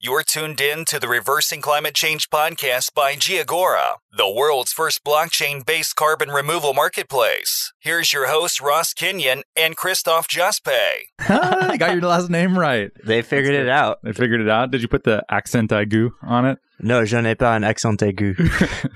You're tuned in to the Reversing Climate Change podcast by Giagora, the world's first blockchain based carbon removal marketplace. Here's your host, Ross Kenyon and Christoph Jospe. I got your last name right. They figured it out. They figured it out. Did you put the accent aigu on it? No, je n'ai pas un accent aigu.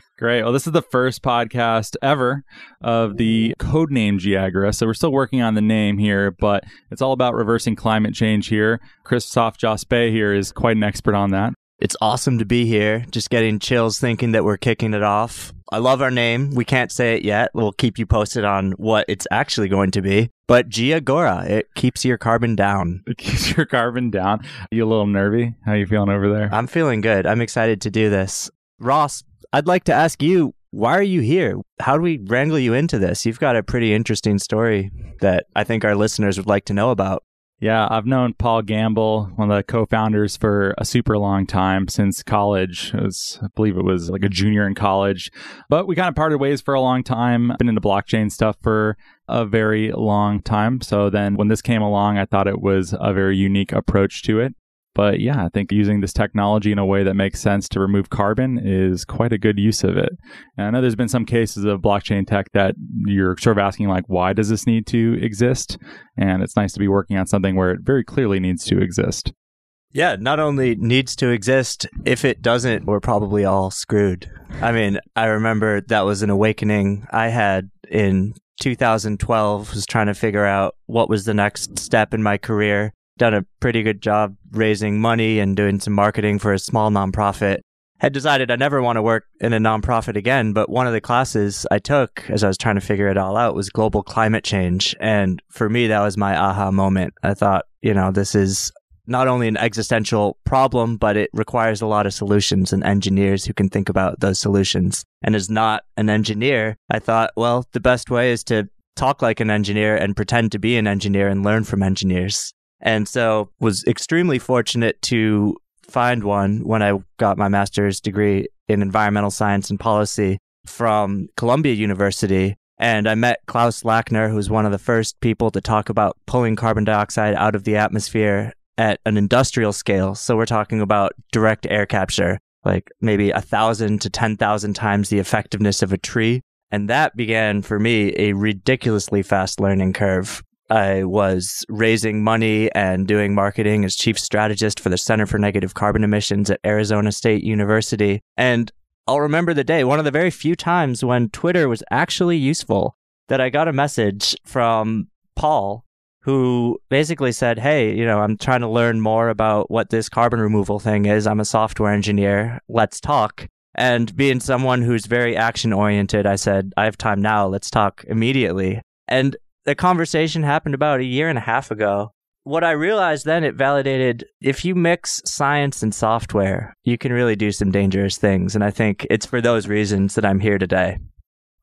Great. Well, this is the first podcast ever of the codename Geagra. So we're still working on the name here, but it's all about reversing climate change here. Christoph Jospe here is quite an expert on that. It's awesome to be here. Just getting chills thinking that we're kicking it off. I love our name. We can't say it yet. We'll keep you posted on what it's actually going to be. But Gia Gora, it keeps your carbon down. It keeps your carbon down. Are you a little nervy? How you feeling over there? I'm feeling good. I'm excited to do this. Ross, I'd like to ask you, why are you here? How do we wrangle you into this? You've got a pretty interesting story that I think our listeners would like to know about. Yeah, I've known Paul Gamble, one of the co-founders, for a super long time since college. Was, I believe it was like a junior in college, but we kind of parted ways for a long time. Been into blockchain stuff for a very long time. So then when this came along, I thought it was a very unique approach to it. But yeah, I think using this technology in a way that makes sense to remove carbon is quite a good use of it. And I know there's been some cases of blockchain tech that you're sort of asking, like, why does this need to exist? And it's nice to be working on something where it very clearly needs to exist. Yeah, not only needs to exist, if it doesn't, we're probably all screwed. I mean, I remember that was an awakening I had in 2012 was trying to figure out what was the next step in my career done a pretty good job raising money and doing some marketing for a small nonprofit. Had decided I never want to work in a nonprofit again, but one of the classes I took as I was trying to figure it all out was global climate change. And for me, that was my aha moment. I thought, you know, this is not only an existential problem, but it requires a lot of solutions and engineers who can think about those solutions. And as not an engineer, I thought, well, the best way is to talk like an engineer and pretend to be an engineer and learn from engineers. And so was extremely fortunate to find one when I got my master's degree in environmental science and policy from Columbia University. And I met Klaus Lackner, who's one of the first people to talk about pulling carbon dioxide out of the atmosphere at an industrial scale. So we're talking about direct air capture, like maybe a thousand to 10,000 times the effectiveness of a tree. And that began for me a ridiculously fast learning curve I was raising money and doing marketing as chief strategist for the Center for Negative Carbon Emissions at Arizona State University. And I'll remember the day, one of the very few times when Twitter was actually useful, that I got a message from Paul who basically said, Hey, you know, I'm trying to learn more about what this carbon removal thing is. I'm a software engineer. Let's talk. And being someone who's very action oriented, I said, I have time now. Let's talk immediately. And the conversation happened about a year and a half ago. What I realized then, it validated if you mix science and software, you can really do some dangerous things. And I think it's for those reasons that I'm here today.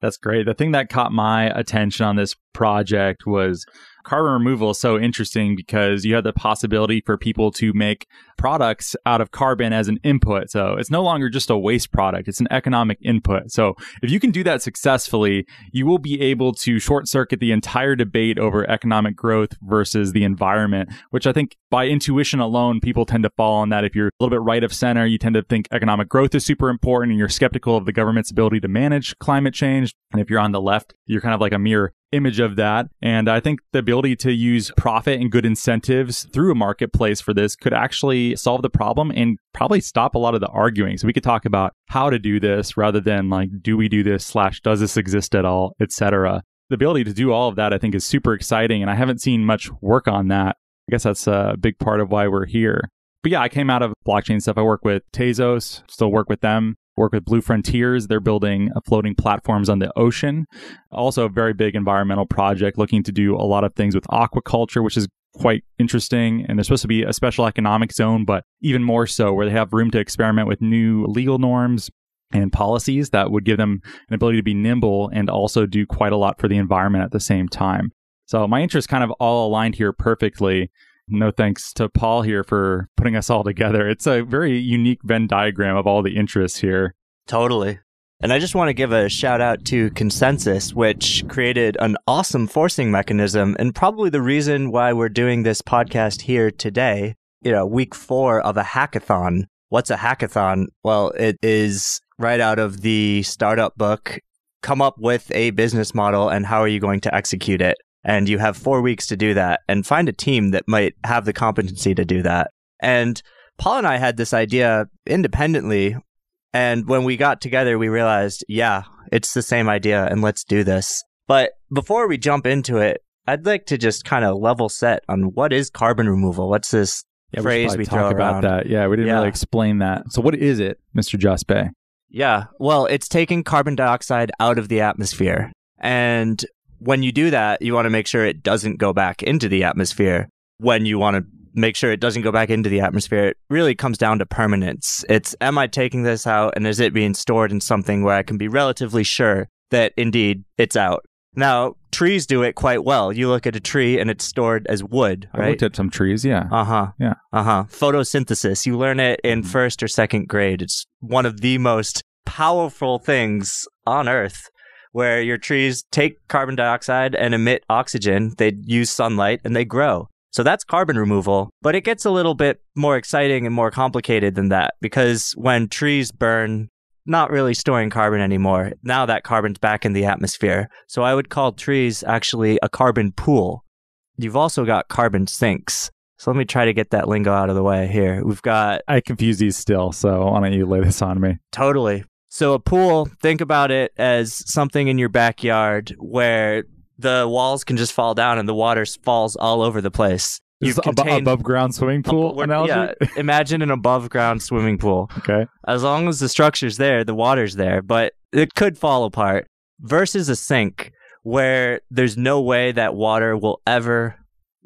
That's great. The thing that caught my attention on this project was carbon removal is so interesting because you have the possibility for people to make products out of carbon as an input. So it's no longer just a waste product, it's an economic input. So if you can do that successfully, you will be able to short circuit the entire debate over economic growth versus the environment, which I think by intuition alone, people tend to fall on that. If you're a little bit right of center, you tend to think economic growth is super important and you're skeptical of the government's ability to manage climate change. And if you're on the left, you're kind of like a mere image of that. And I think the ability to use profit and good incentives through a marketplace for this could actually solve the problem and probably stop a lot of the arguing. So we could talk about how to do this rather than like, do we do this slash does this exist at all, etc. The ability to do all of that, I think, is super exciting. And I haven't seen much work on that. I guess that's a big part of why we're here. But yeah, I came out of blockchain stuff. I work with Tezos, still work with them work with Blue Frontiers. They're building uh, floating platforms on the ocean. Also, a very big environmental project looking to do a lot of things with aquaculture, which is quite interesting. And there's supposed to be a special economic zone, but even more so, where they have room to experiment with new legal norms and policies that would give them an ability to be nimble and also do quite a lot for the environment at the same time. So my interests kind of all aligned here perfectly no thanks to Paul here for putting us all together. It's a very unique Venn diagram of all the interests here. Totally. And I just want to give a shout out to Consensus, which created an awesome forcing mechanism and probably the reason why we're doing this podcast here today. You know, week four of a hackathon. What's a hackathon? Well, it is right out of the startup book. Come up with a business model and how are you going to execute it? and you have four weeks to do that and find a team that might have the competency to do that. And Paul and I had this idea independently. And when we got together, we realized, yeah, it's the same idea and let's do this. But before we jump into it, I'd like to just kind of level set on what is carbon removal? What's this yeah, phrase we, we talk about around? that? Yeah, we didn't yeah. really explain that. So what is it, Mr. Bay? Yeah, well, it's taking carbon dioxide out of the atmosphere. And when you do that, you want to make sure it doesn't go back into the atmosphere. When you want to make sure it doesn't go back into the atmosphere, it really comes down to permanence. It's am I taking this out and is it being stored in something where I can be relatively sure that indeed it's out? Now, trees do it quite well. You look at a tree and it's stored as wood, right? I looked at some trees, yeah. Uh huh. Yeah. Uh huh. Photosynthesis. You learn it in mm-hmm. first or second grade. It's one of the most powerful things on earth where your trees take carbon dioxide and emit oxygen. They use sunlight and they grow. So that's carbon removal, but it gets a little bit more exciting and more complicated than that because when trees burn, not really storing carbon anymore. Now that carbon's back in the atmosphere. So I would call trees actually a carbon pool. You've also got carbon sinks. So let me try to get that lingo out of the way here. We've got. I confuse these still, so why don't you lay this on me? Totally. So a pool, think about it as something in your backyard where the walls can just fall down and the water falls all over the place. You contained... above ground swimming pool analogy? Yeah, imagine an above ground swimming pool. Okay. As long as the structure's there, the water's there, but it could fall apart versus a sink where there's no way that water will ever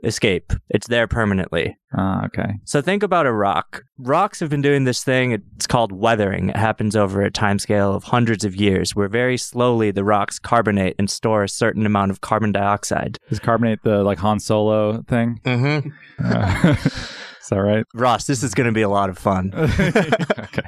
escape. It's there permanently. Ah, okay. So think about a rock. Rocks have been doing this thing. It's called weathering. It happens over a timescale of hundreds of years, where very slowly the rocks carbonate and store a certain amount of carbon dioxide. Is carbonate the like Han Solo thing? Mm-hmm. Uh, is that right, Ross? This is going to be a lot of fun. okay.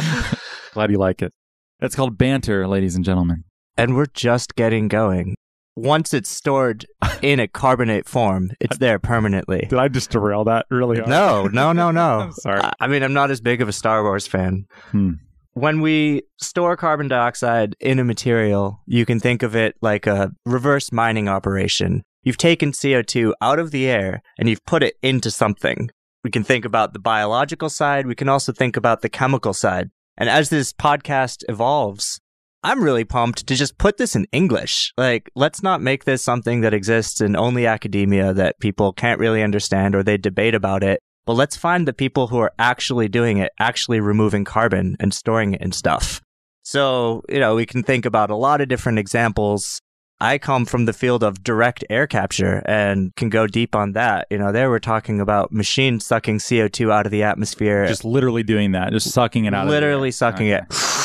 Glad you like it. That's called banter, ladies and gentlemen. And we're just getting going once it's stored in a carbonate form, it's there permanently. Did I just derail that really? Hard? No, no, no, no. sorry. I mean, I'm not as big of a Star Wars fan. Hmm. When we store carbon dioxide in a material, you can think of it like a reverse mining operation. You've taken CO2 out of the air and you've put it into something. We can think about the biological side. We can also think about the chemical side. And as this podcast evolves, I'm really pumped to just put this in English. Like, let's not make this something that exists in only academia that people can't really understand or they debate about it. But let's find the people who are actually doing it, actually removing carbon and storing it and stuff. So, you know, we can think about a lot of different examples. I come from the field of direct air capture and can go deep on that. You know, there we're talking about machines sucking CO2 out of the atmosphere. Just literally doing that, just sucking it out. Literally sucking okay. it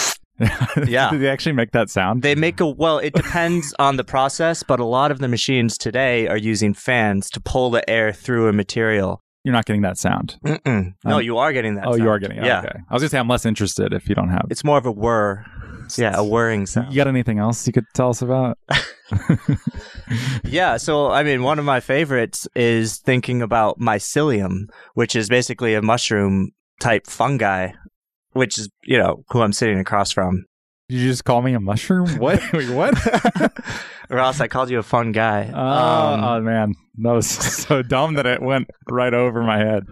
yeah. Do they actually make that sound? They make a, well, it depends on the process, but a lot of the machines today are using fans to pull the air through a material. You're not getting that sound. no, um, you are getting that. Oh, sound. you are getting. it. yeah. Okay. I was gonna say I'm less interested if you don't have. It's more of a whir. Yeah, a whirring sound. You got anything else you could tell us about? yeah. So I mean, one of my favorites is thinking about mycelium, which is basically a mushroom type fungi which is, you know, who I'm sitting across from. Did you just call me a mushroom? What? Wait, what? Ross, I called you a fun guy. Oh, oh um, oh, man, that was so dumb that it went right over my head.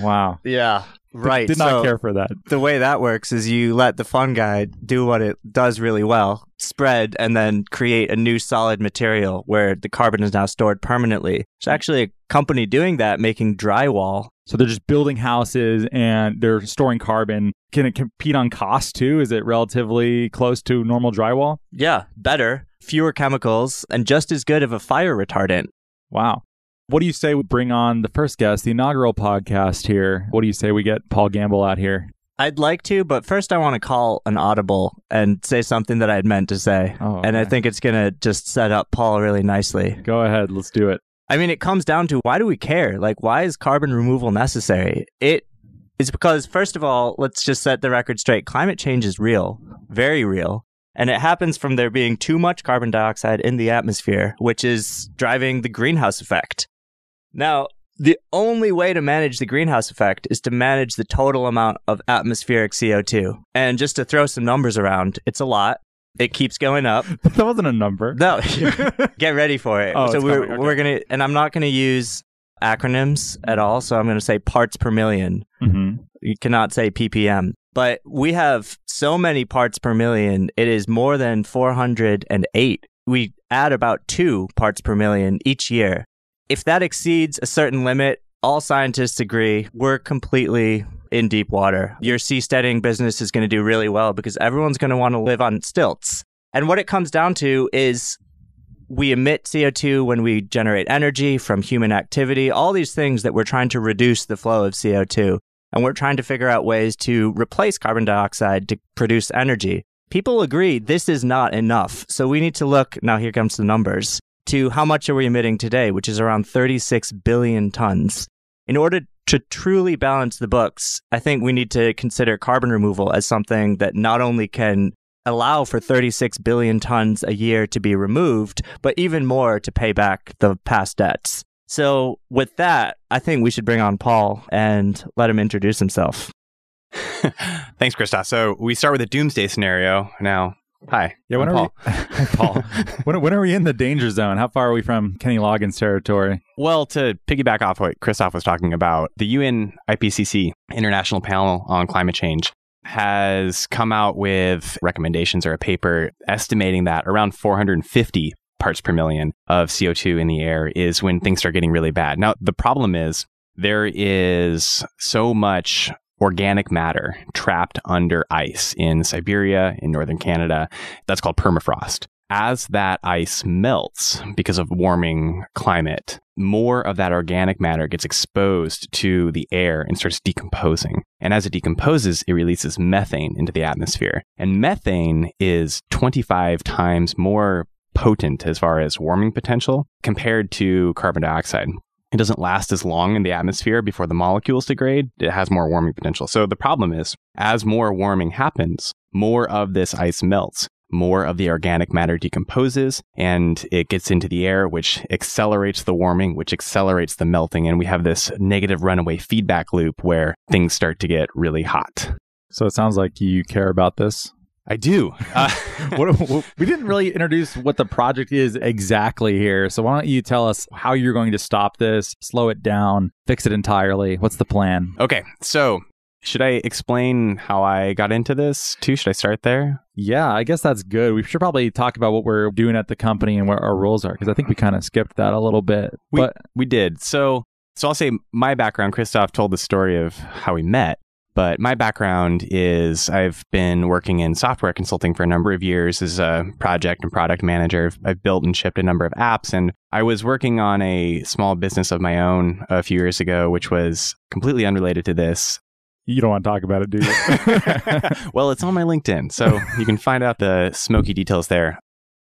Wow. Yeah, right. Did, so not care for that. The way that works is you let the fun guy do what it does really well, spread, and then create a new solid material where the carbon is now stored permanently. There's actually a company doing that, making drywall. So they're just building houses and they're storing carbon. Can it compete on cost too? Is it relatively close to normal drywall? Yeah, better, fewer chemicals, and just as good of a fire retardant. Wow. What do you say we bring on the first guest, the inaugural podcast here? What do you say we get Paul Gamble out here? I'd like to, but first I want to call an audible and say something that I had meant to say. Oh, okay. And I think it's going to just set up Paul really nicely. Go ahead. Let's do it. I mean, it comes down to why do we care? Like, why is carbon removal necessary? It is because, first of all, let's just set the record straight climate change is real, very real. And it happens from there being too much carbon dioxide in the atmosphere, which is driving the greenhouse effect. Now, the only way to manage the greenhouse effect is to manage the total amount of atmospheric CO2. And just to throw some numbers around, it's a lot. It keeps going up. that wasn't a number. No, get ready for it. Oh, so we're, okay. we're going to, and I'm not going to use acronyms at all. So I'm going to say parts per 1000000 mm-hmm. You cannot say ppm. But we have so many parts per million, it is more than 408. We add about two parts per million each year if that exceeds a certain limit, all scientists agree we're completely in deep water. Your seasteading business is going to do really well because everyone's going to want to live on stilts. And what it comes down to is we emit CO2 when we generate energy from human activity, all these things that we're trying to reduce the flow of CO2. And we're trying to figure out ways to replace carbon dioxide to produce energy. People agree this is not enough. So we need to look now, here comes the numbers to how much are we emitting today, which is around 36 billion tons. In order to truly balance the books, I think we need to consider carbon removal as something that not only can allow for 36 billion tons a year to be removed, but even more to pay back the past debts. So, with that, I think we should bring on Paul and let him introduce himself. Thanks, Christoph. So, we start with a doomsday scenario. Now, Hi. Yeah, when I'm are Paul. We, Paul. When, when, are we in the danger zone? How far are we from Kenny Loggins territory? Well, to piggyback off what Christoph was talking about, the UN IPCC International Panel on Climate Change has come out with recommendations or a paper estimating that around 450 parts per million of CO2 in the air is when things start getting really bad. Now, the problem is there is so much organic matter trapped under ice in Siberia, in northern Canada. That's called permafrost. As that ice melts because of warming climate, more of that organic matter gets exposed to the air and starts decomposing. And as it decomposes, it releases methane into the atmosphere. And methane is 25 times more potent as far as warming potential compared to carbon dioxide it doesn't last as long in the atmosphere before the molecules degrade, it has more warming potential. So the problem is, as more warming happens, more of this ice melts, more of the organic matter decomposes, and it gets into the air, which accelerates the warming, which accelerates the melting. And we have this negative runaway feedback loop where things start to get really hot. So it sounds like you care about this I do. Uh, what, what, we didn't really introduce what the project is exactly here. So, why don't you tell us how you're going to stop this, slow it down, fix it entirely? What's the plan? Okay. So, should I explain how I got into this too? Should I start there? Yeah, I guess that's good. We should probably talk about what we're doing at the company and what our roles are because I think we kind of skipped that a little bit. We, but we did. So, so I'll say my background. Christoph told the story of how we met. But my background is I've been working in software consulting for a number of years as a project and product manager. I've, built and shipped a number of apps, and I was working on a small business of my own a few years ago, which was completely unrelated to this. You don't want to talk about it, do you? well, it's on my LinkedIn, so you can find out the smoky details there.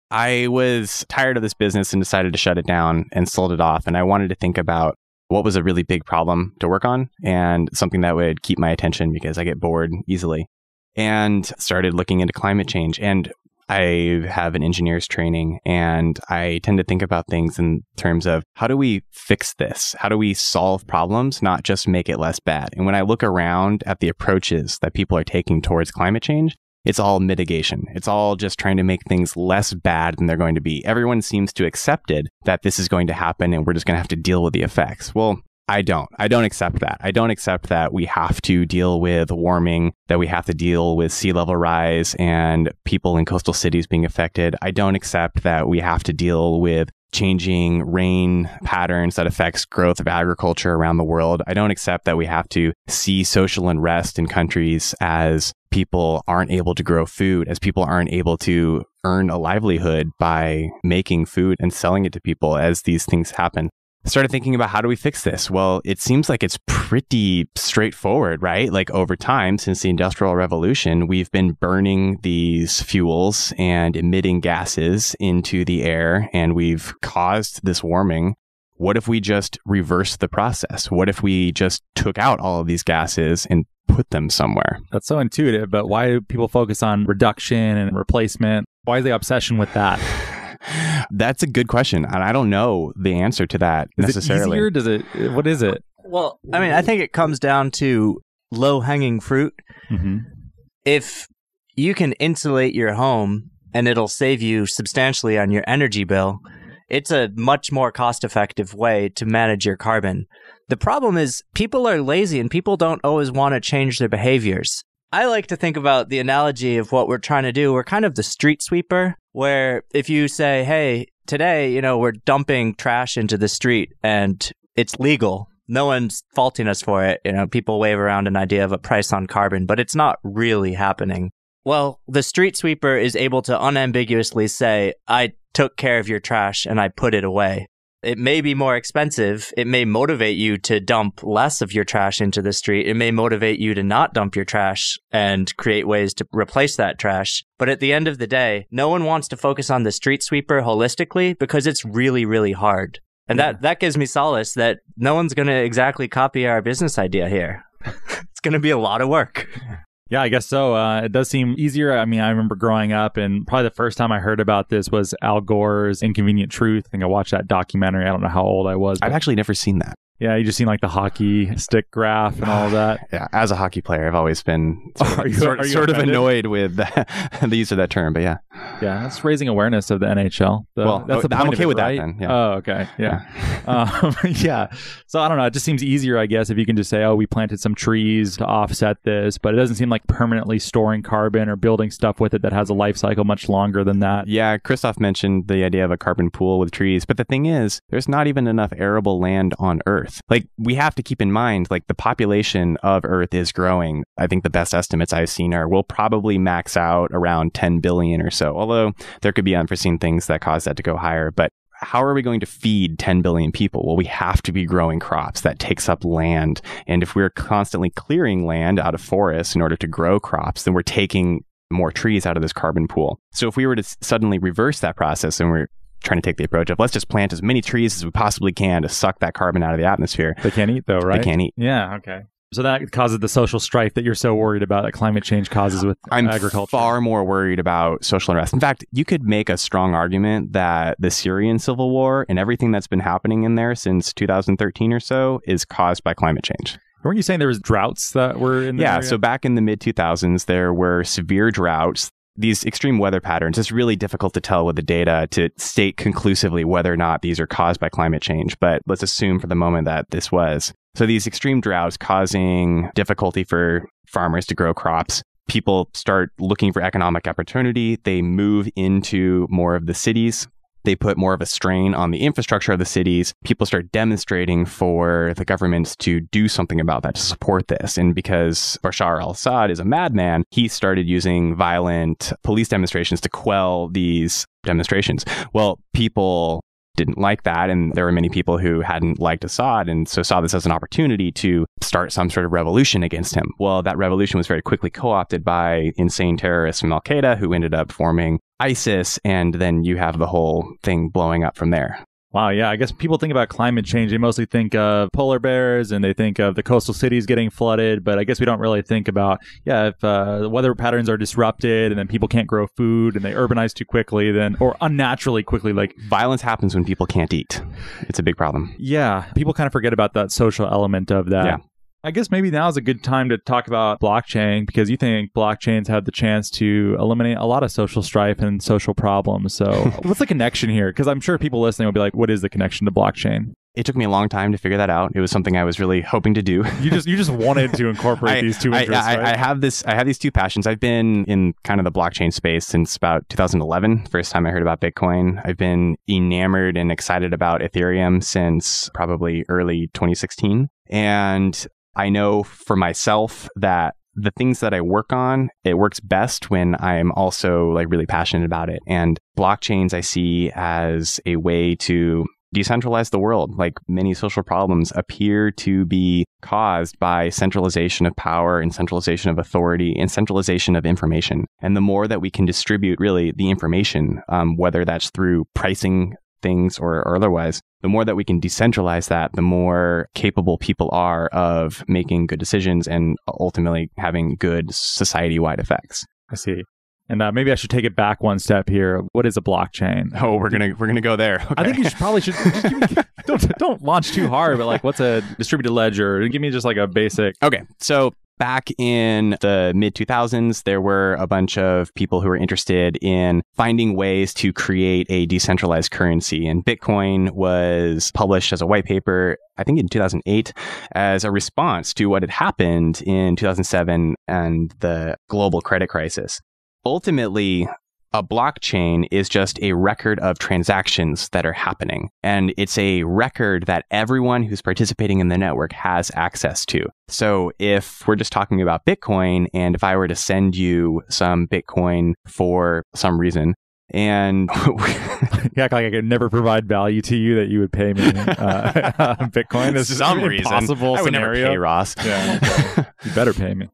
I was tired of this business and decided to shut it down and sold it off. And I wanted to think about what was a really big problem to work on and something that would keep my attention because I get bored easily. And started looking into climate change. And I have an engineer's training and I tend to think about things in terms of how do we fix this? How do we solve problems, not just make it less bad? And when I look around at the approaches that people are taking towards climate change, it's all mitigation. It's all just trying to make things less bad than they're going to be. Everyone seems to accepted that this is going to happen and we're just going to have to deal with the effects. Well, I don't. I don't accept that. I don't accept that we have to deal with warming, that we have to deal with sea level rise and people in coastal cities being affected. I don't accept that we have to deal with changing rain patterns that affects growth of agriculture around the world. I don't accept that we have to see social unrest in countries as people aren't able to grow food, as people aren't able to earn a livelihood by making food and selling it to people as these things happen started thinking about how do we fix this? Well, it seems like it's pretty straightforward, right? Like over time, since the Industrial Revolution, we've been burning these fuels and emitting gases into the air, and we've caused this warming. What if we just reverse the process? What if we just took out all of these gases and put them somewhere? That's so intuitive, but why do people focus on reduction and replacement? Why is the obsession with that? That's a good question, and I don't know the answer to that is necessarily. It easier? Does it? What is it? Well, I mean, I think it comes down to low hanging fruit. Mm-hmm. If you can insulate your home and it'll save you substantially on your energy bill, it's a much more cost effective way to manage your carbon. The problem is people are lazy and people don't always want to change their behaviors. I like to think about the analogy of what we're trying to do. We're kind of the street sweeper where if you say, hey, today, you know, we're dumping trash into the street and it's legal. No one's faulting us for it. You know, people wave around an idea of a price on carbon, but it's not really happening. Well, the street sweeper is able to unambiguously say, I took care of your trash and I put it away. It may be more expensive. It may motivate you to dump less of your trash into the street. It may motivate you to not dump your trash and create ways to replace that trash. But at the end of the day, no one wants to focus on the street sweeper holistically because it's really, really hard. And yeah. that, that gives me solace that no one's going to exactly copy our business idea here. it's going to be a lot of work. Yeah, I guess so. Uh, it does seem easier. I mean, I remember growing up, and probably the first time I heard about this was Al Gore's Inconvenient Truth. I think I watched that documentary. I don't know how old I was. I've actually never seen that. Yeah, you just seen like the hockey stick graph and all that. yeah, as a hockey player, I've always been sort of, you, sort, sort of annoyed with the use of that term, but yeah. Yeah, that's raising awareness of the NHL. The, well, that's the oh, I'm okay it, with right? that. Then. Yeah. Oh, okay. Yeah. um, yeah. So I don't know. It just seems easier, I guess, if you can just say, "Oh, we planted some trees to offset this," but it doesn't seem like permanently storing carbon or building stuff with it that has a life cycle much longer than that. Yeah, Christoph mentioned the idea of a carbon pool with trees, but the thing is, there's not even enough arable land on Earth. Like we have to keep in mind, like the population of Earth is growing. I think the best estimates I've seen are we'll probably max out around 10 billion or so so, although there could be unforeseen things that cause that to go higher. But how are we going to feed 10 billion people? Well, we have to be growing crops that takes up land. And if we're constantly clearing land out of forests in order to grow crops, then we're taking more trees out of this carbon pool. So if we were to suddenly reverse that process and we're trying to take the approach of let's just plant as many trees as we possibly can to suck that carbon out of the atmosphere. They can't eat though, right? They can't eat. Yeah, okay. So that causes the social strife that you're so worried about that climate change causes with I'm agriculture. far more worried about social unrest. In fact, you could make a strong argument that the Syrian civil war and everything that's been happening in there since 2013 or so is caused by climate change. Weren't you saying there was droughts that were in? yeah, area? so back in the mid 2000s, there were severe droughts these extreme weather patterns, it's really difficult to tell with the data to state conclusively whether or not these are caused by climate change. But let's assume for the moment that this was. So these extreme droughts causing difficulty for farmers to grow crops. People start looking for economic opportunity. They move into more of the cities. They put more of a strain on the infrastructure of the cities. People start demonstrating for the governments to do something about that, to support this. And because Bashar al Assad is a madman, he started using violent police demonstrations to quell these demonstrations. Well, people didn't like that. And there were many people who hadn't liked Assad and so saw this as an opportunity to start some sort of revolution against him. Well, that revolution was very quickly co opted by insane terrorists from Al Qaeda who ended up forming ISIS. And then you have the whole thing blowing up from there. Wow, yeah. I guess people think about climate change. They mostly think of polar bears and they think of the coastal cities getting flooded, but I guess we don't really think about, yeah, if uh, weather patterns are disrupted and then people can't grow food and they urbanize too quickly, then, or unnaturally quickly, like. Violence happens when people can't eat. It's a big problem. Yeah. People kind of forget about that social element of that. Yeah. I guess maybe now is a good time to talk about blockchain because you think blockchains have the chance to eliminate a lot of social strife and social problems. So, what's the connection here? Because I'm sure people listening will be like, what is the connection to blockchain? It took me a long time to figure that out. It was something I was really hoping to do. you just you just wanted to incorporate I, these two interests. I, I, right? I, have this. I have these two passions. I've been in kind of the blockchain space since about 2011. First time I heard about Bitcoin. I've been enamored and excited about Ethereum since probably early 2016. And I know for myself that the things that I work on, it works best when I'm also like really passionate about it. And blockchains I see as a way to decentralize the world. Like many social problems appear to be caused by centralization of power and centralization of authority and centralization of information. And the more that we can distribute really the information, um, whether that's through pricing things or, or otherwise, the more that we can decentralize that, the more capable people are of making good decisions and ultimately having good society wide effects. I see. And uh, maybe I should take it back one step here. What is a blockchain? Oh, we're gonna we're gonna go there. Okay. I think you should probably should me, don't don't launch too hard, but like, what's a distributed ledger? Give me just like a basic. Okay, so back in the mid 2000s, there were a bunch of people who were interested in finding ways to create a decentralized currency. And Bitcoin was published as a white paper, I think in 2008, as a response to what had happened in 2007 and the global credit crisis ultimately, a blockchain is just a record of transactions that are happening. And it's a record that everyone who's participating in the network has access to. So if we're just talking about Bitcoin, and if I were to send you some Bitcoin for some reason, and act like I could never provide value to you that you would pay me uh, Bitcoin. This is some reason. impossible I would scenario. Never pay Ross. Yeah, you better pay me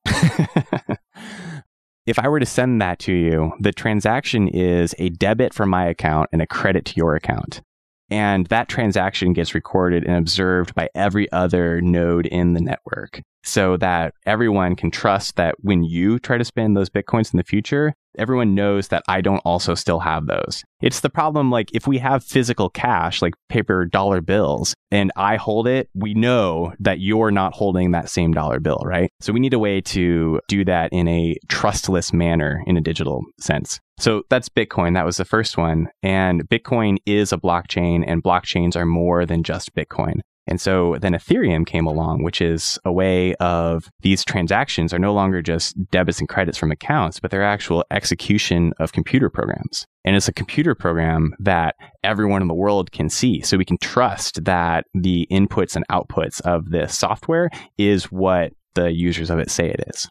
if I were to send that to you, the transaction is a debit from my account and a credit to your account. And that transaction gets recorded and observed by every other node in the network so that everyone can trust that when you try to spend those bitcoins in the future, everyone knows that I don't also still have those. It's the problem like if we have physical cash, like paper dollar bills, and I hold it, we know that you're not holding that same dollar bill, right? So we need a way to do that in a trustless manner in a digital sense. So that's Bitcoin. That was the first one. And Bitcoin is a blockchain, and blockchains are more than just Bitcoin. And so then Ethereum came along, which is a way of these transactions are no longer just debits and credits from accounts, but they're actual execution of computer programs. And it's a computer program that everyone in the world can see. So we can trust that the inputs and outputs of this software is what the users of it say it is.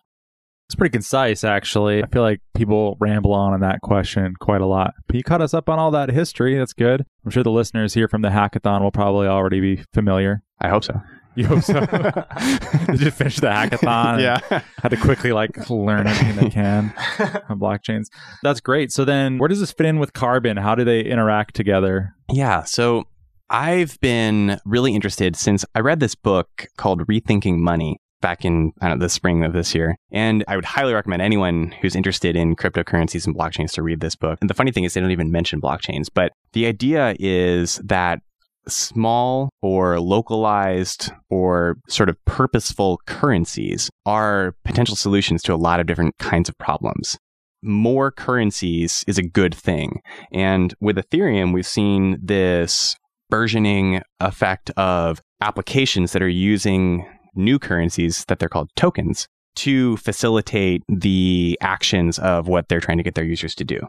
It's pretty concise, actually. I feel like people ramble on on that question quite a lot. But you caught us up on all that history. That's good. I'm sure the listeners here from the hackathon will probably already be familiar. I hope so. You hope so. Did you finish the hackathon? yeah. Had to quickly like learn everything they can on blockchains. That's great. So then where does this fit in with carbon? How do they interact together? Yeah. So I've been really interested since I read this book called Rethinking Money back in know, the spring of this year. And I would highly recommend anyone who's interested in cryptocurrencies and blockchains to read this book. And the funny thing is, they don't even mention blockchains, but the idea is that small or localized or sort of purposeful currencies are potential solutions to a lot of different kinds of problems. More currencies is a good thing. And with Ethereum, we've seen this burgeoning effect of applications that are using new currencies that they're called tokens to facilitate the actions of what they're trying to get their users to do.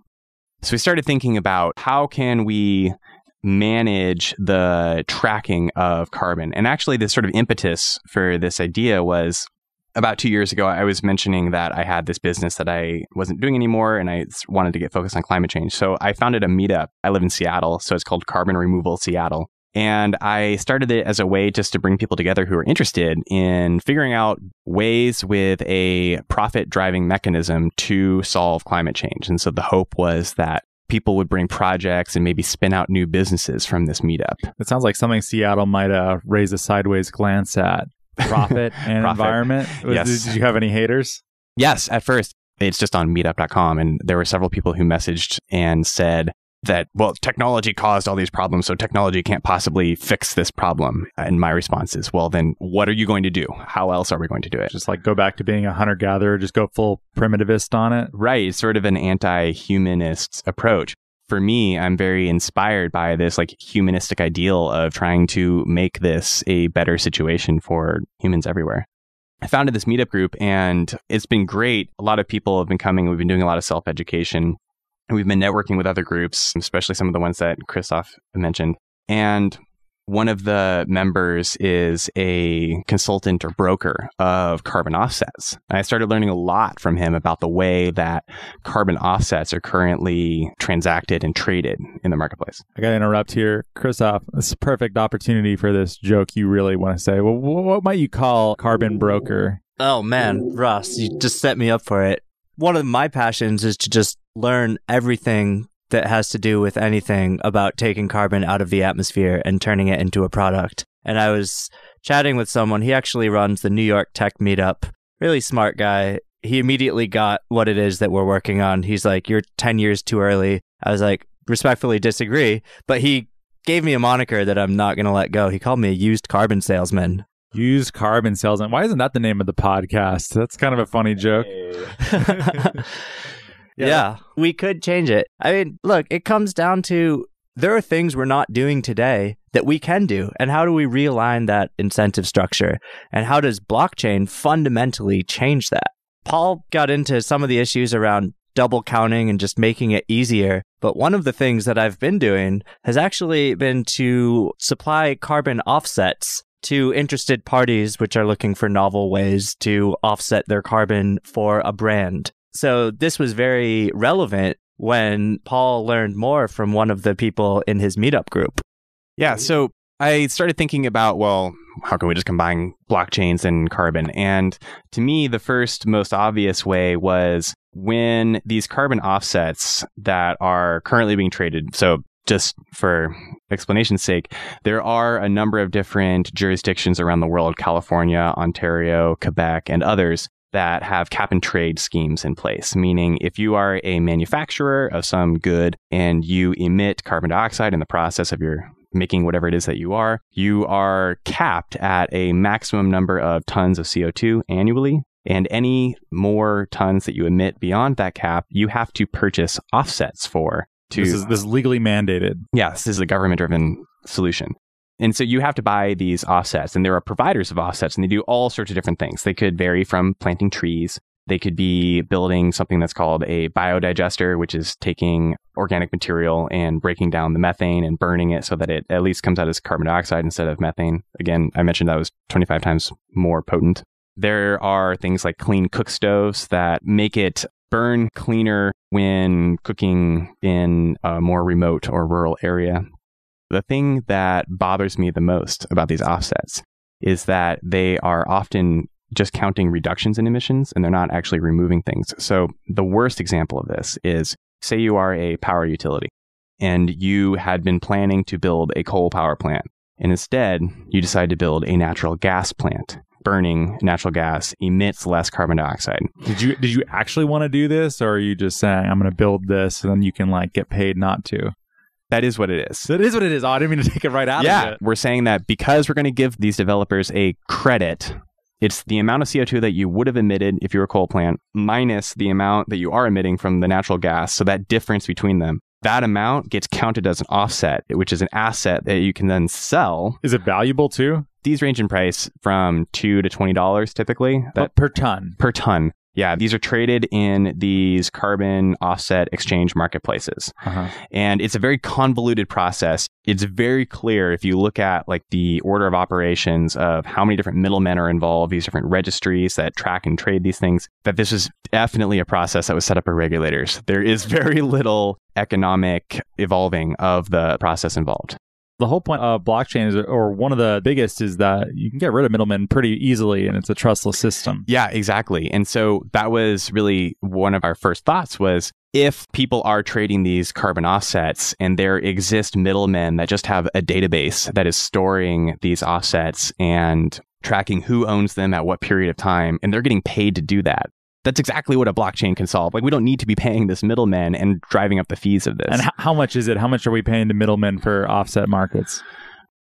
So we started thinking about how can we manage the tracking of carbon. And actually the sort of impetus for this idea was about two years ago, I was mentioning that I had this business that I wasn't doing anymore and I wanted to get focused on climate change. So I founded a meetup. I live in Seattle, so it's called Carbon Removal Seattle. And I started it as a way just to bring people together who are interested in figuring out ways with a profit driving mechanism to solve climate change. And so the hope was that people would bring projects and maybe spin out new businesses from this meetup. It sounds like something Seattle might uh, raise a sideways glance at profit and profit. environment. Was, yes. Did you have any haters? Yes, at first. It's just on meetup.com. And there were several people who messaged and said, that, well, technology caused all these problems, so technology can't possibly fix this problem. And my response is, well, then what are you going to do? How else are we going to do it? Just like go back to being a hunter gatherer, just go full primitivist on it. Right. Sort of an anti humanist approach. For me, I'm very inspired by this like humanistic ideal of trying to make this a better situation for humans everywhere. I founded this meetup group and it's been great. A lot of people have been coming. We've been doing a lot of self education. And we've been networking with other groups, especially some of the ones that Christoph mentioned. And one of the members is a consultant or broker of carbon offsets. And I started learning a lot from him about the way that carbon offsets are currently transacted and traded in the marketplace. I got to interrupt here. Christoph, this is a perfect opportunity for this joke you really want to say. Well, what might you call carbon broker? Oh, man, Ross, you just set me up for it. One of my passions is to just learn everything that has to do with anything about taking carbon out of the atmosphere and turning it into a product. And I was chatting with someone, he actually runs the New York Tech Meetup, really smart guy. He immediately got what it is that we're working on. He's like, You're 10 years too early. I was like, Respectfully disagree. But he gave me a moniker that I'm not going to let go. He called me a used carbon salesman. Used carbon salesman. Why isn't that the name of the podcast? That's kind of a funny joke. Yeah. yeah. We could change it. I mean, look, it comes down to there are things we're not doing today that we can do. And how do we realign that incentive structure? And how does blockchain fundamentally change that? Paul got into some of the issues around double counting and just making it easier. But one of the things that I've been doing has actually been to supply carbon offsets to interested parties which are looking for novel ways to offset their carbon for a brand. So this was very relevant when Paul learned more from one of the people in his meetup group. Yeah. So I started thinking about, well, how can we just combine blockchains and carbon? And to me, the first most obvious way was when these carbon offsets that are currently being traded. So just for explanation's sake, there are a number of different jurisdictions around the world California, Ontario, Quebec, and others that have cap and trade schemes in place, meaning if you are a manufacturer of some good and you emit carbon dioxide in the process of your making whatever it is that you are, you are capped at a maximum number of tons of CO2 annually. And any more tons that you emit beyond that cap, you have to purchase offsets for. To, this is this is legally mandated. Yes, yeah, this is a government driven solution. And so you have to buy these offsets, and there are providers of offsets, and they do all sorts of different things. They could vary from planting trees. They could be building something that's called a biodigester, which is taking organic material and breaking down the methane and burning it so that it at least comes out as carbon dioxide instead of methane. Again, I mentioned that was 25 times more potent. There are things like clean cook stoves that make it burn cleaner when cooking in a more remote or rural area. The thing that bothers me the most about these offsets is that they are often just counting reductions in emissions and they're not actually removing things. So, the worst example of this is say you are a power utility and you had been planning to build a coal power plant, and instead you decide to build a natural gas plant. Burning natural gas emits less carbon dioxide. Did you did you actually want to do this, or are you just saying I'm going to build this and then you can like get paid not to? That is what it is. That is what it is. Oh, I didn't mean to take it right out yeah, We're saying that because we're going to give these developers a credit, it's the amount of CO2 that you would have emitted if you were a coal plant minus the amount that you are emitting from the natural gas. So that difference between them. That amount gets counted as an offset, which is an asset that you can then sell. Is it valuable too? These range in price from two to twenty dollars typically. That, per ton. Per ton. Yeah, these are traded in these carbon offset exchange marketplaces. Uh-huh. And it's a very convoluted process. It's very clear if you look at like the order of operations of how many different middlemen are involved, these different registries that track and trade these things, that this is definitely a process that was set up by regulators. There is very little economic evolving of the process involved. The whole point of blockchain is, or one of the biggest, is that you can get rid of middlemen pretty easily, and it's a trustless system. Yeah, exactly. And so that was really one of our first thoughts was if people are trading these carbon offsets and there exist middlemen that just have a database that is storing these offsets and tracking who owns them at what period of time, and they're getting paid to do that that's exactly what a blockchain can solve. Like we don't need to be paying this middleman and driving up the fees of this. And h- how much is it? How much are we paying the middlemen for offset markets?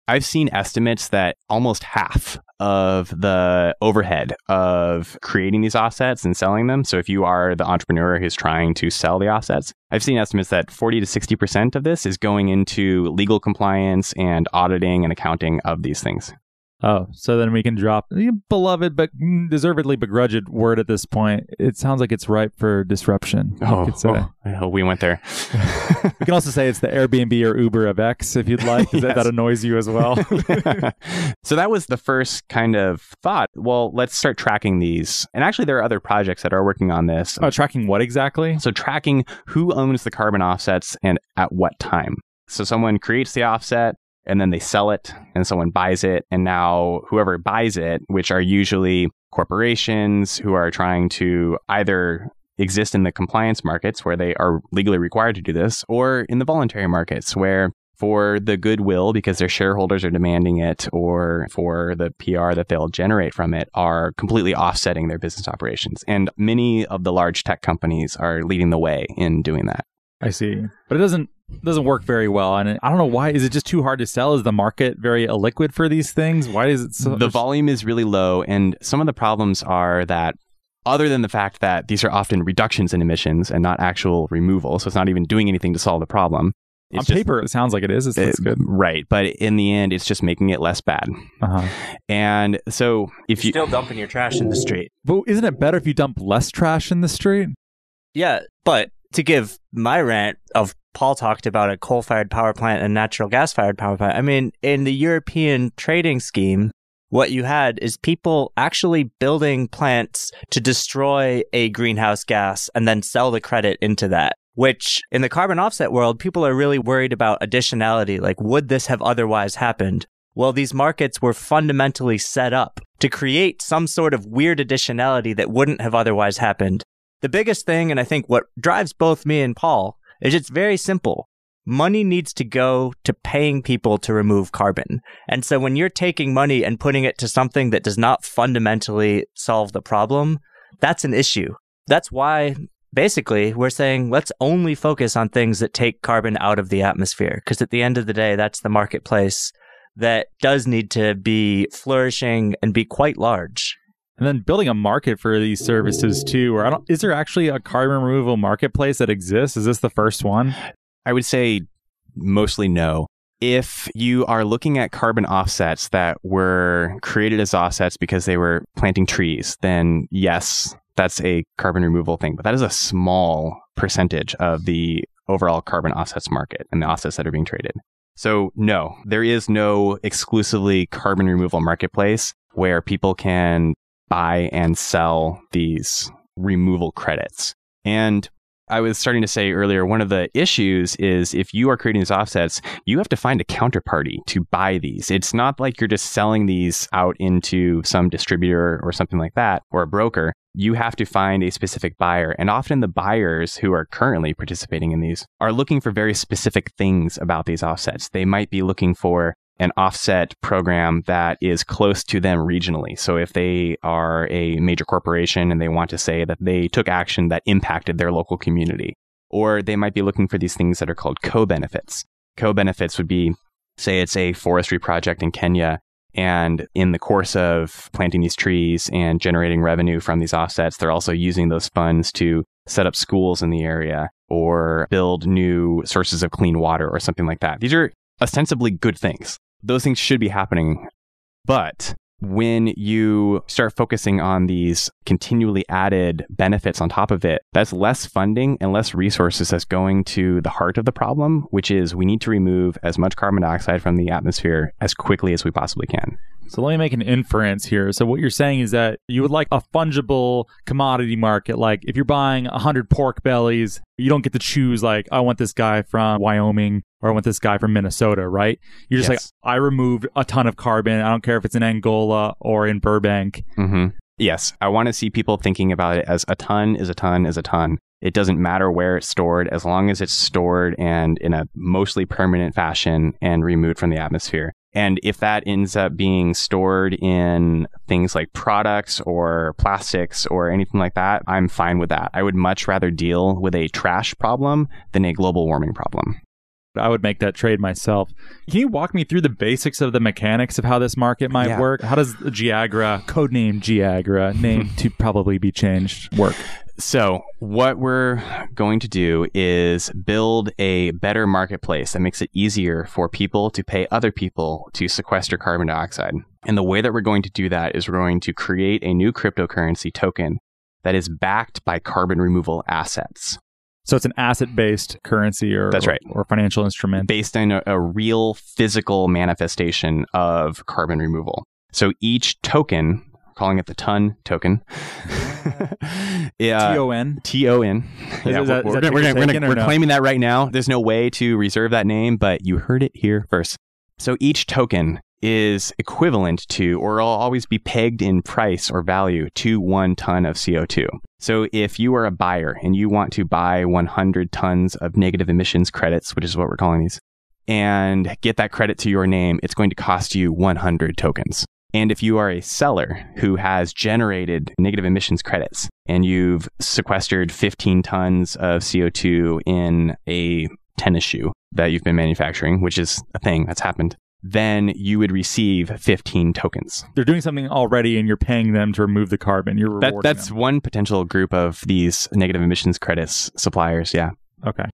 I've seen estimates that almost half of the overhead of creating these offsets and selling them. So if you are the entrepreneur who's trying to sell the offsets, I've seen estimates that 40 to 60% of this is going into legal compliance and auditing and accounting of these things. Oh, so then we can drop the beloved but deservedly begrudged word at this point. It sounds like it's ripe for disruption. Oh, oh we went there. We can also say it's the Airbnb or Uber of X if you'd like. Yes. That, that annoys you as well. so that was the first kind of thought. Well, let's start tracking these. And actually, there are other projects that are working on this. Oh, tracking what exactly? So tracking who owns the carbon offsets and at what time. So someone creates the offset, and then they sell it and someone buys it and now whoever buys it which are usually corporations who are trying to either exist in the compliance markets where they are legally required to do this or in the voluntary markets where for the goodwill because their shareholders are demanding it or for the PR that they'll generate from it are completely offsetting their business operations. And many of the large tech companies are leading the way in doing that. I see, but it doesn't doesn't work very well, and I don't know why. Is it just too hard to sell? Is the market very illiquid for these things? Why is it so? The volume is really low, and some of the problems are that other than the fact that these are often reductions in emissions and not actual removal, so it's not even doing anything to solve the problem. It's on just, paper, it sounds like it is. It's, it, uh, good, right? But in the end, it's just making it less bad. Uh-huh. And so, if You're you still dumping your trash in the street, but isn't it better if you dump less trash in the street? Yeah, but to give my rant of Paul talked about a coal fired power plant and natural gas fired power plant. I mean, in the European trading scheme, what you had is people actually building plants to destroy a greenhouse gas and then sell the credit into that. Which in the carbon offset world, people are really worried about additionality. Like, would this have otherwise happened? Well, these markets were fundamentally set up to create some sort of weird additionality that wouldn't have otherwise happened. The biggest thing, and I think what drives both me and Paul, is it's very simple. Money needs to go to paying people to remove carbon. And so when you're taking money and putting it to something that does not fundamentally solve the problem, that's an issue. That's why basically we're saying let's only focus on things that take carbon out of the atmosphere. Because at the end of the day, that's the marketplace that does need to be flourishing and be quite large and then building a market for these services too. Or I don't, is there actually a carbon removal marketplace that exists? Is this the first one? I would say mostly no. If you are looking at carbon offsets that were created as offsets because they were planting trees, then yes, that's a carbon removal thing. But that is a small percentage of the overall carbon offsets market and the offsets that are being traded. So, no, there is no exclusively carbon removal marketplace where people can buy and sell these removal credits. And I was starting to say earlier, one of the issues is if you are creating these offsets, you have to find a counterparty to buy these. It's not like you're just selling these out into some distributor or something like that or a broker. You have to find a specific buyer. And often the buyers who are currently participating in these are looking for very specific things about these offsets. They might be looking for an offset program that is close to them regionally. So if they are a major corporation and they want to say that they took action that impacted their local community, or they might be looking for these things that are called co benefits. Co benefits would be, say, it's a forestry project in Kenya. And in the course of planting these trees and generating revenue from these offsets, they're also using those funds to set up schools in the area or build new sources of clean water or something like that. These are ostensibly good things. Those things should be happening. But when you start focusing on these continually added benefits on top of it, that's less funding and less resources that's going to the heart of the problem, which is we need to remove as much carbon dioxide from the atmosphere as quickly as we possibly can. So let me make an inference here. So what you're saying is that you would like a fungible commodity market. Like if you're buying 100 pork bellies, you don't get to choose like I want this guy from Wyoming or I want this guy from Minnesota, right? You're just yes. like I removed a ton of carbon. I don't care if it's in Angola or in Burbank. hmm Yes, I want to see people thinking about it as a ton is a ton is a ton. It doesn't matter where it's stored as long as it's stored and in a mostly permanent fashion and removed from the atmosphere. And if that ends up being stored in things like products or plastics or anything like that, I'm fine with that. I would much rather deal with a trash problem than a global warming problem. I would make that trade myself. Can you walk me through the basics of the mechanics of how this market might yeah. work? How does Giagra, codename Giagra, name to probably be changed, work? So, what we're going to do is build a better marketplace that makes it easier for people to pay other people to sequester carbon dioxide. And the way that we're going to do that is we're going to create a new cryptocurrency token that is backed by carbon removal assets. So it's an asset-based currency or that's right. or, or financial instrument based on a, a real physical manifestation of carbon removal. So each token calling it the ton token. yeah, T O N. T O N. Yeah, we're, we're, we're, we're no? claiming that right now. There's no way to reserve that name, but you heard it here first. So each token is equivalent to, or will always be pegged in price or value to one ton of CO2. So if you are a buyer and you want to buy 100 tons of negative emissions credits, which is what we're calling these, and get that credit to your name, it's going to cost you 100 tokens. And if you are a seller who has generated negative emissions credits and you've sequestered 15 tons of CO2 in a tennis shoe that you've been manufacturing, which is a thing that's happened, then you would receive 15 tokens. They're doing something already and you're paying them to remove the carbon. You're that, That's them. one potential group of these negative emissions credits suppliers. Yeah. Okay.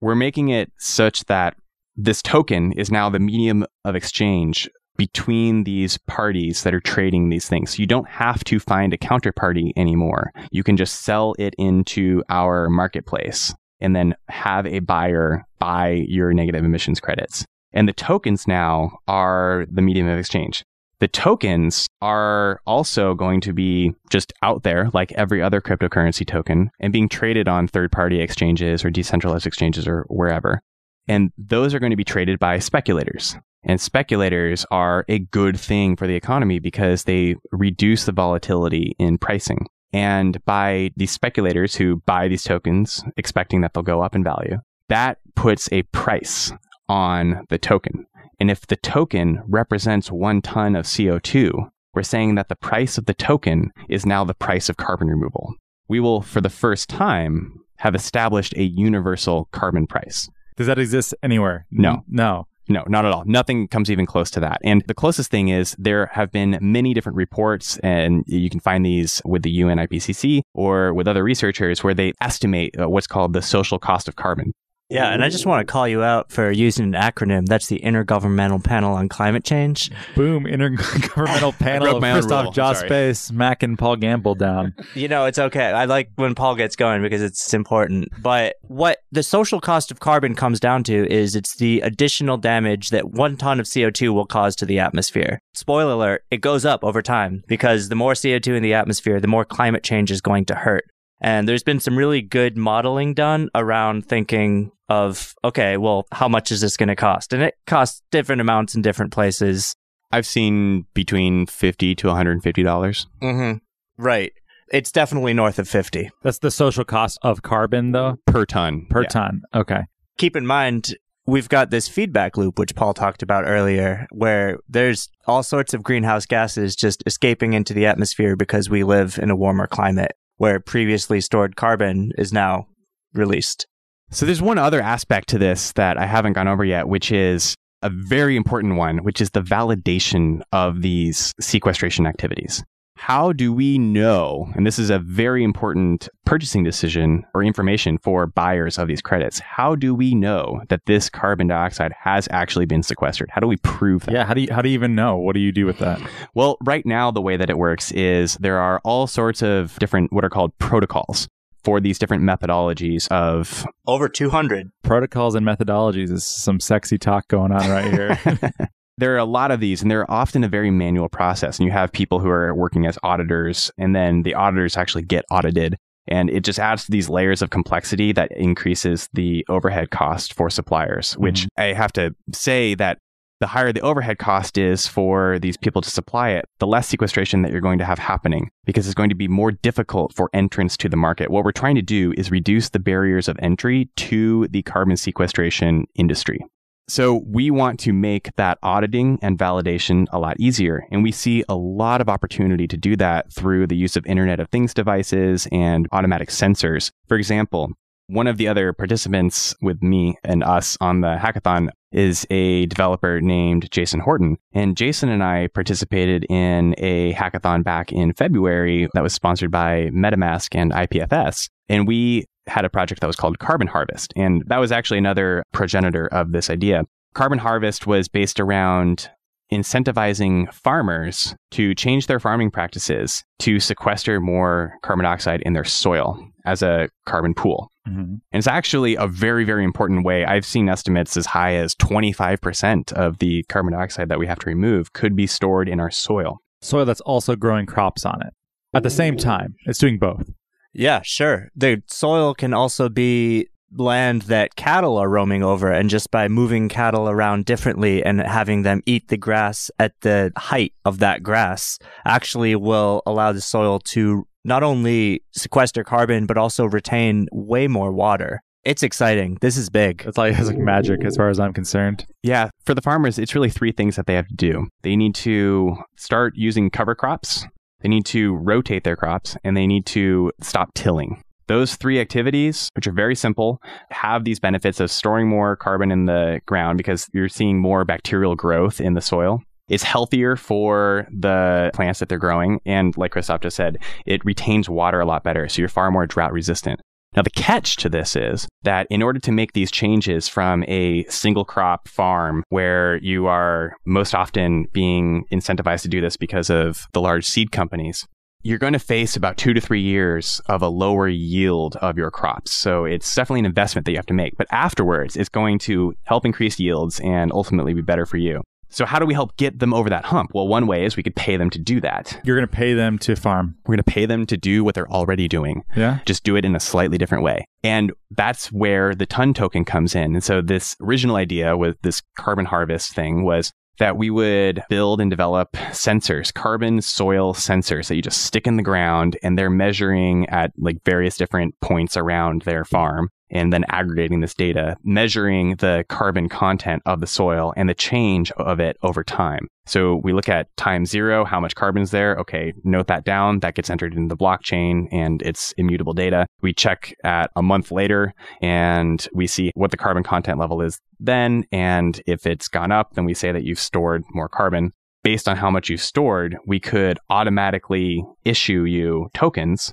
We're making it such that this token is now the medium of exchange between these parties that are trading these things. you don't have to find a counterparty anymore. You can just sell it into our marketplace and then have a buyer buy your negative emissions credits. And the tokens now are the medium of exchange. The tokens are also going to be just out there like every other cryptocurrency token and being traded on third party exchanges or decentralized exchanges or wherever. And those are going to be traded by speculators. And speculators are a good thing for the economy because they reduce the volatility in pricing. And by these speculators who buy these tokens expecting that they'll go up in value, that puts a price on the token. And if the token represents one ton of CO2, we're saying that the price of the token is now the price of carbon removal. We will, for the first time, have established a universal carbon price. Does that exist anywhere? No. No. No, not at all. Nothing comes even close to that. And the closest thing is there have been many different reports, and you can find these with the UN IPCC or with other researchers where they estimate uh, what's called the social cost of carbon. Yeah, and I just want to call you out for using an acronym. That's the Intergovernmental Panel on Climate Change. Boom, Intergovernmental Panel of Christoph Joss Mac, and Paul Gamble down. You know, it's okay. I like when Paul gets going because it's important. But what the social cost of carbon comes down to is it's the additional damage that one ton of CO2 will cause to the atmosphere. Spoiler alert, it goes up over time because the more CO2 in the atmosphere, the more climate change is going to hurt. And there's been some really good modeling done around thinking of, okay, well, how much is this going to cost? And it costs different amounts in different places. I've seen between 50 to $150. dollars mm hmm Right. It's definitely north of 50. That's the social cost of carbon, though? Per ton. Per yeah. ton. Okay. Keep in mind, we've got this feedback loop, which Paul talked about earlier, where there's all sorts of greenhouse gases just escaping into the atmosphere because we live in a warmer climate where previously stored carbon is now released. So there's one other aspect to this that I haven't gone over yet, which is a very important one, which is the validation of these sequestration activities how do we know? And this is a very important purchasing decision or information for buyers of these credits. How do we know that this carbon dioxide has actually been sequestered? How do we prove that? Yeah, how do you how do you even know? What do you do with that? Well, right now the way that it works is there are all sorts of different what are called protocols for these different methodologies of over 200 protocols and methodologies is some sexy talk going on right here there are a lot of these, and they're often a very manual process. And you have people who are working as auditors, and then the auditors actually get audited. And it just adds to these layers of complexity that increases the overhead cost for suppliers, mm-hmm. which I have to say that the higher the overhead cost is for these people to supply it, the less sequestration that you're going to have happening because it's going to be more difficult for entrance to the market. What we're trying to do is reduce the barriers of entry to the carbon sequestration industry. So we want to make that auditing and validation a lot easier. And we see a lot of opportunity to do that through the use of Internet of Things devices and automatic sensors. For example, one of the other participants with me and us on the hackathon is a developer named Jason Horton. And Jason and I participated in a hackathon back in February that was sponsored by MetaMask and IPFS. And we had a project that was called Carbon Harvest. And that was actually another progenitor of this idea. Carbon Harvest was based around incentivizing farmers to change their farming practices to sequester more carbon dioxide in their soil as a carbon pool. Mm-hmm. And it's actually a very, very important way. I've seen estimates as high as 25% of the carbon dioxide that we have to remove could be stored in our soil. Soil that's also growing crops on it. At the same time, it's doing both. Yeah, sure. The soil can also be land that cattle are roaming over and just by moving cattle around differently and having them eat the grass at the height of that grass actually will allow the soil to not only sequester carbon but also retain way more water it's exciting. This is big. It's like, it's like magic as far as I'm concerned. Yeah. For the farmers, it's really three things that they have to do. They need to start using cover crops they need to rotate their crops, and they need to stop tilling. Those three activities, which are very simple, have these benefits of storing more carbon in the ground because you're seeing more bacterial growth in the soil. It's healthier for the plants that they're growing. And like Christoph just said, it retains water a lot better. So you're far more drought resistant. Now, the catch to this is that in order to make these changes from a single crop farm where you are most often being incentivized to do this because of the large seed companies, you're going to face about two to three years of a lower yield of your crops. So it's definitely an investment that you have to make. But afterwards, it's going to help increase yields and ultimately be better for you. So, how do we help get them over that hump? Well, one way is we could pay them to do that. You're going to pay them to farm. We're going to pay them to do what they're already doing. Yeah. Just do it in a slightly different way. And that's where the ton token comes in. And so, this original idea with this carbon harvest thing was that we would build and develop sensors, carbon soil sensors that you just stick in the ground and they're measuring at like various different points around their farm and then aggregating this data, measuring the carbon content of the soil and the change of it over time. So we look at time zero, how much carbon is there? Okay, note that down. That gets entered into the blockchain and it's immutable data. We check at a month later and we see what the carbon content level is then. And if it's gone up, then we say that you've stored more carbon based on how much you've stored, we could automatically issue you tokens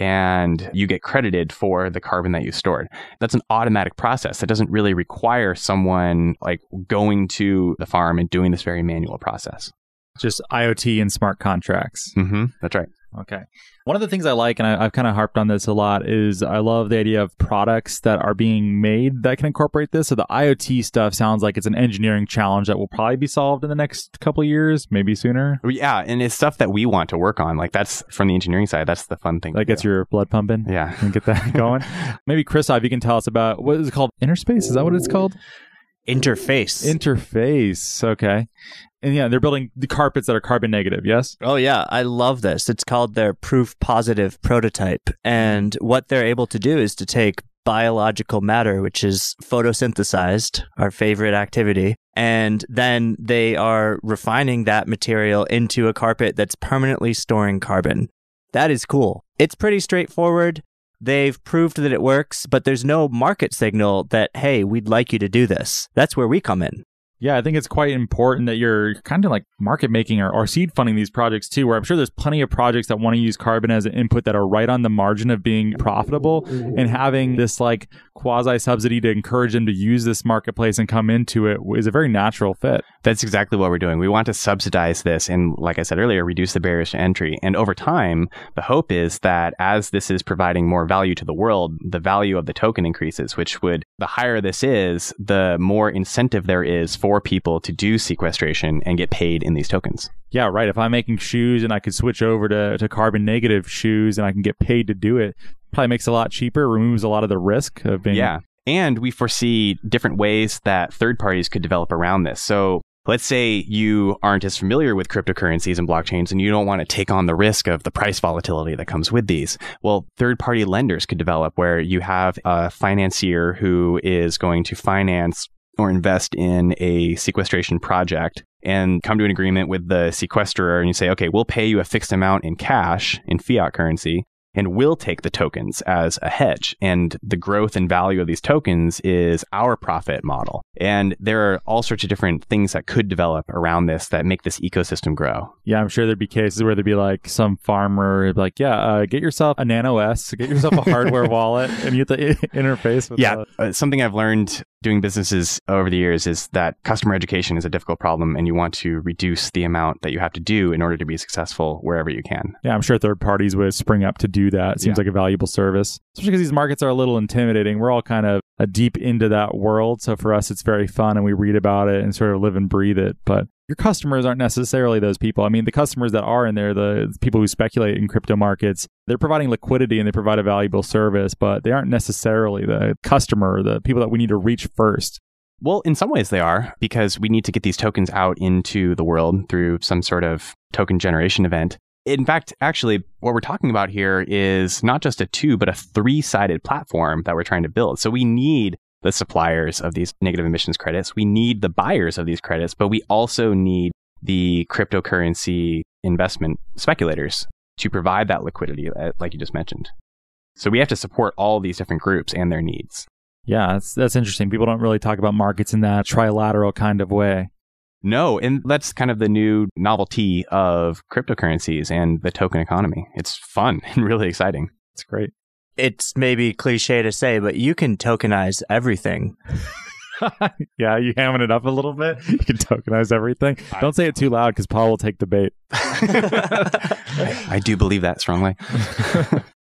and you get credited for the carbon that you stored. That's an automatic process that doesn't really require someone like going to the farm and doing this very manual process. Just IoT and smart contracts. Mm-hmm. That's right. Okay. One of the things I like, and I, have kind of harped on this a lot, is I love the idea of products that are being made that can incorporate this. So the IoT stuff sounds like it's an engineering challenge that will probably be solved in the next couple years, maybe sooner. Yeah, and it's stuff that we want to work on. Like that's from the engineering side. That's the fun thing. That gets do. your blood pumping. Yeah, and get that going. maybe Chris, if you can tell us about what is it called? Interspace? Is that what it's called? Interface. Interface. Okay. And yeah, they're building the carpets that are carbon negative, yes? Oh, yeah. I love this. It's called their proof positive prototype. And what they're able to do is to take biological matter, which is photosynthesized, our favorite activity, and then they are refining that material into a carpet that's permanently storing carbon. That is cool. It's pretty straightforward. They've proved that it works, but there's no market signal that, hey, we'd like you to do this. That's where we come in. Yeah, I think it's quite important that you're kind of like market making or, or, seed funding these projects too, where I'm sure there's plenty of projects that want to use carbon as an input that are right on the margin of being profitable and having this like quasi subsidy to encourage them to use this marketplace and come into it is a very natural fit. That's exactly what we're doing. We want to subsidize this and, like I said earlier, reduce the barriers to entry. And over time, the hope is that as this is providing more value to the world, the value of the token increases, which would, the higher this is, the more incentive there is for for people to do sequestration and get paid in these tokens. Yeah, right. If I'm making shoes and I could switch over to, to carbon negative shoes and I can get paid to do it, probably makes it a lot cheaper, removes a lot of the risk of being. Yeah. And we foresee different ways that third parties could develop around this. So let's say you aren't as familiar with cryptocurrencies and blockchains and you don't want to take on the risk of the price volatility that comes with these. Well, third party lenders could develop where you have a financier who is going to finance or invest in a sequestration project and come to an agreement with the sequesterer and you say, okay, we'll pay you a fixed amount in cash, in fiat currency, and we'll take the tokens as a hedge. And the growth and value of these tokens is our profit model. And there are all sorts of different things that could develop around this that make this ecosystem grow. Yeah, I'm sure there'd be cases where there'd be like some farmer, like, yeah, uh, get yourself a Nano S, get yourself a hardware wallet, and you have to interface with Yeah, uh, something I've learned doing businesses over the years is that customer education is a difficult problem and you want to reduce the amount that you have to do in order to be successful wherever you can. Yeah, I'm sure third parties would spring up to do that. It seems yeah. like a valuable service, especially because these markets are a little intimidating. We're all kind of deep into that world. So for us, it's very fun and we read about it and sort of live and breathe it. But your customers aren't necessarily those people. I mean, the customers that are in there, the people who speculate in crypto markets, they're providing liquidity and they provide a valuable service, but they aren't necessarily the customer, the people that we need to reach first. Well, in some ways they are because we need to get these tokens out into the world through some sort of token generation event in fact, actually, what we're talking about here is not just a two, but a three sided platform that we're trying to build. So we need the suppliers of these negative emissions credits, we need the buyers of these credits, but we also need the cryptocurrency investment speculators to provide that liquidity, uh, like you just mentioned. So we have to support all these different groups and their needs. Yeah, that's, that's interesting. People don't really talk about markets in that trilateral kind of way. No, and that's kind of the new novelty of cryptocurrencies and the token economy. It's fun and really exciting. It's great. It's maybe cliche to say, but you can tokenize everything. yeah, you hamming it up a little bit. You can tokenize everything. Don't say it too loud because Paul will take the bait. I do believe that strongly.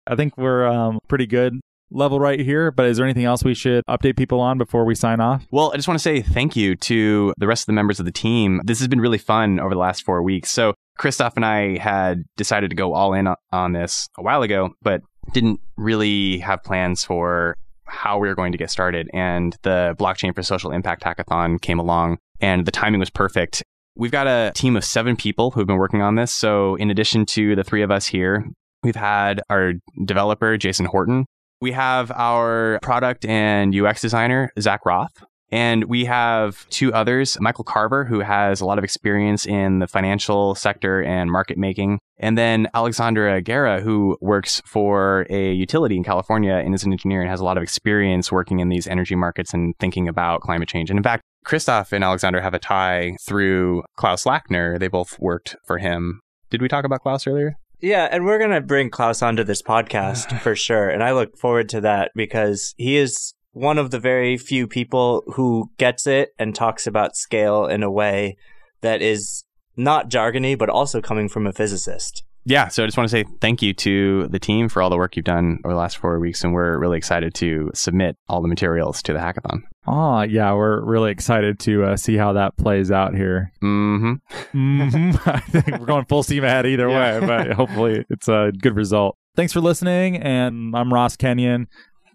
I think we're um, pretty good level right here. But is there anything else we should update people on before we sign off? Well, I just want to say thank you to the rest of the members of the team. This has been really fun over the last four weeks. So, Christoph and I had decided to go all in on this a while ago, but didn't really have plans for how we were going to get started. And the Blockchain for Social Impact hackathon came along, and the timing was perfect. We've got a team of seven people who've been working on this. So, in addition to the three of us here, we've had our developer, Jason Horton, we have our product and UX designer, Zach Roth. And we have two others Michael Carver, who has a lot of experience in the financial sector and market making. And then Alexandra Guerra, who works for a utility in California and is an engineer and has a lot of experience working in these energy markets and thinking about climate change. And in fact, Christoph and Alexandra have a tie through Klaus Lackner. They both worked for him. Did we talk about Klaus earlier? Yeah, and we're gonna bring Klaus onto this podcast for sure, and I look forward to that because he is one of the very few people who gets it and talks about scale in a way that is not jargony, but also coming from a physicist yeah, so I just want to say thank you to the team for all the work you've done over the last four weeks, and we're really excited to submit all the materials to the hackathon. Oh, yeah, we're really excited to uh, see how that plays out here. Mm-hmm. mm-hmm. I think we're going full steam ahead either yeah. way, but hopefully it's a good result. Thanks for listening, and I'm Ross Kenyon.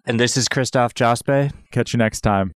And this is Christoph Jospe. Catch you next time.